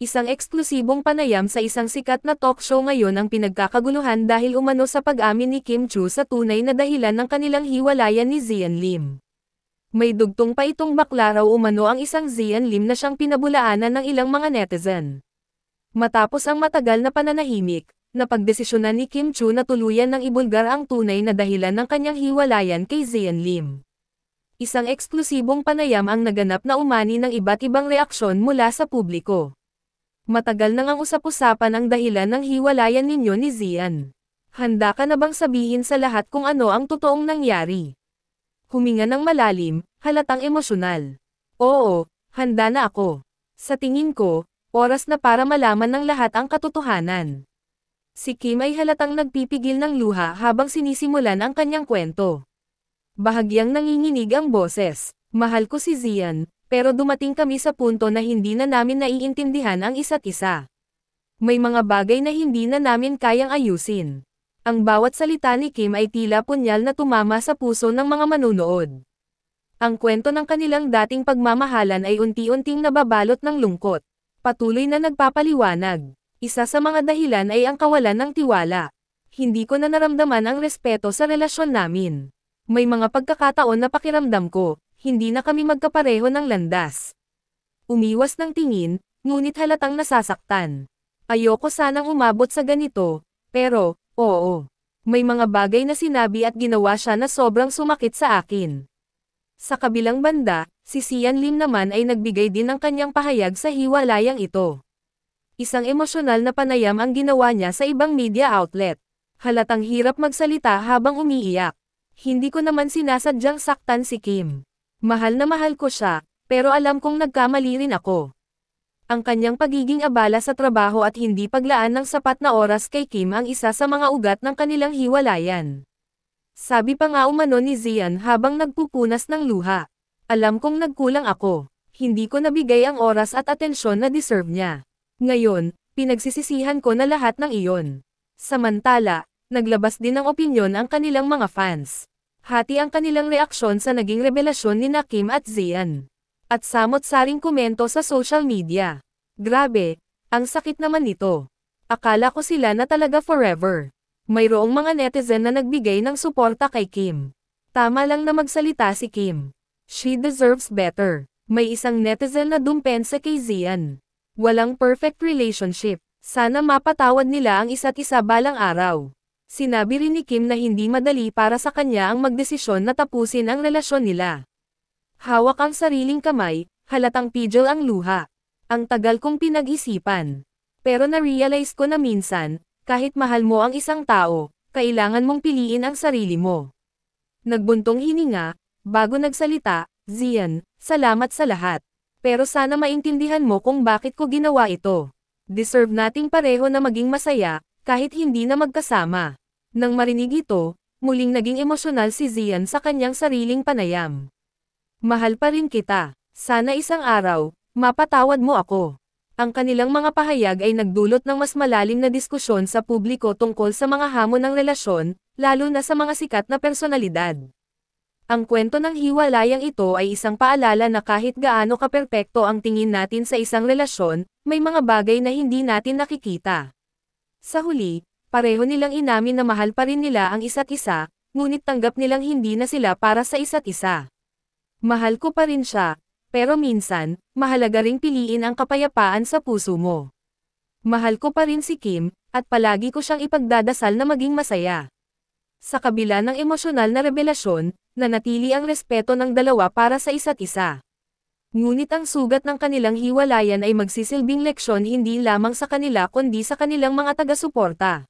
Isang eksklusibong panayam sa isang sikat na talk show ngayon ang pinagkakaguluhan dahil umano sa pag-amin ni Kim Chu sa tunay na dahilan ng kanilang hiwalayan ni Zian Lim. May dugtong pa itong baklaraw umano ang isang Zian Lim na siyang pinabulaanan ng ilang mga netizen. Matapos ang matagal na pananahimik, napagdesisyonan ni Kim Chu na tuluyan ng ibulgar ang tunay na dahilan ng kanyang hiwalayan kay Zian Lim isang eksklusibong panayam ang naganap na umani ng iba't ibang reaksyon mula sa publiko. Matagal nang ang usap-usapan ang dahilan ng hiwalayan ninyo ni Zian. Handa ka na bang sabihin sa lahat kung ano ang totoong nangyari? Huminga ng malalim, halatang emosyonal. Oo, handa na ako. Sa tingin ko, oras na para malaman ng lahat ang katotohanan. Si Kim ay halatang nagpipigil ng luha habang sinisimulan ang kanyang kwento. Bahagyang nanginginig ang boses. Mahal ko si Zian, pero dumating kami sa punto na hindi na namin naiintindihan ang isa't isa. May mga bagay na hindi na namin kayang ayusin. Ang bawat salita ni Kim ay tila punyal na tumama sa puso ng mga manunood. Ang kwento ng kanilang dating pagmamahalan ay unti-unting nababalot ng lungkot. Patuloy na nagpapaliwanag. Isa sa mga dahilan ay ang kawalan ng tiwala. Hindi ko na naramdaman ang respeto sa relasyon namin may mga pagkakataon na pakiramdam ko, hindi na kami magkapareho ng landas. Umiwas ng tingin, ngunit halatang nasasaktan. Ayoko sanang umabot sa ganito, pero, oo. May mga bagay na sinabi at ginawa siya na sobrang sumakit sa akin. Sa kabilang banda, si Sian Lim naman ay nagbigay din ng kanyang pahayag sa hiwalayang ito. Isang emosyonal na panayam ang ginawa niya sa ibang media outlet. Halatang hirap magsalita habang umiiyak. Hindi ko naman sinasadyang saktan si Kim. Mahal na mahal ko siya, pero alam kong nagkamali rin ako. Ang kanyang pagiging abala sa trabaho at hindi paglaan ng sapat na oras kay Kim ang isa sa mga ugat ng kanilang hiwalayan. Sabi pa nga umano ni Zian habang nagpupunas ng luha. Alam kong nagkulang ako. Hindi ko nabigay ang oras at atensyon na deserve niya. Ngayon, pinagsisisihan ko na lahat ng iyon. Samantala, naglabas din ng opinyon ang kanilang mga fans. Hati ang kanilang reaksyon sa naging revelasyon ni Nakim at Zian. At samot-saring komento sa social media. Grabe, ang sakit naman nito. Akala ko sila na talaga forever. Mayroong mga netizen na nagbigay ng suporta kay Kim. Tama lang na magsalita si Kim. She deserves better. May isang netizen na dumpense kay Zian. Walang perfect relationship. Sana mapatawad nila ang isa't isa balang araw. Sinabi rin ni Kim na hindi madali para sa kanya ang magdesisyon na tapusin ang relasyon nila. Hawak ang sariling kamay, halatang pijol ang luha. Ang tagal kong pinag-isipan. Pero na-realize ko na minsan, kahit mahal mo ang isang tao, kailangan mong piliin ang sarili mo. Nagbuntong hininga, bago nagsalita, Zian, salamat sa lahat. Pero sana maintindihan mo kung bakit ko ginawa ito. Deserve nating pareho na maging masaya, kahit hindi na magkasama. Nang marinig ito, muling naging emosyonal si Zian sa kanyang sariling panayam. Mahal pa rin kita. Sana isang araw, mapatawad mo ako. Ang kanilang mga pahayag ay nagdulot ng mas malalim na diskusyon sa publiko tungkol sa mga hamon ng relasyon, lalo na sa mga sikat na personalidad. Ang kwento ng hiwalayang ito ay isang paalala na kahit gaano kaperpekto ang tingin natin sa isang relasyon, may mga bagay na hindi natin nakikita. Sa huli, pareho nilang inamin na mahal pa rin nila ang isa't isa, ngunit tanggap nilang hindi na sila para sa isa't isa. Mahal ko pa rin siya, pero minsan, mahalaga ring piliin ang kapayapaan sa puso mo. Mahal ko pa rin si Kim, at palagi ko siyang ipagdadasal na maging masaya. Sa kabila ng emosyonal na revelasyon, nanatili ang respeto ng dalawa para sa isa't isa. Ngunit ang sugat ng kanilang hiwalayan ay magsisilbing leksyon hindi lamang sa kanila kundi sa kanilang mga taga-suporta.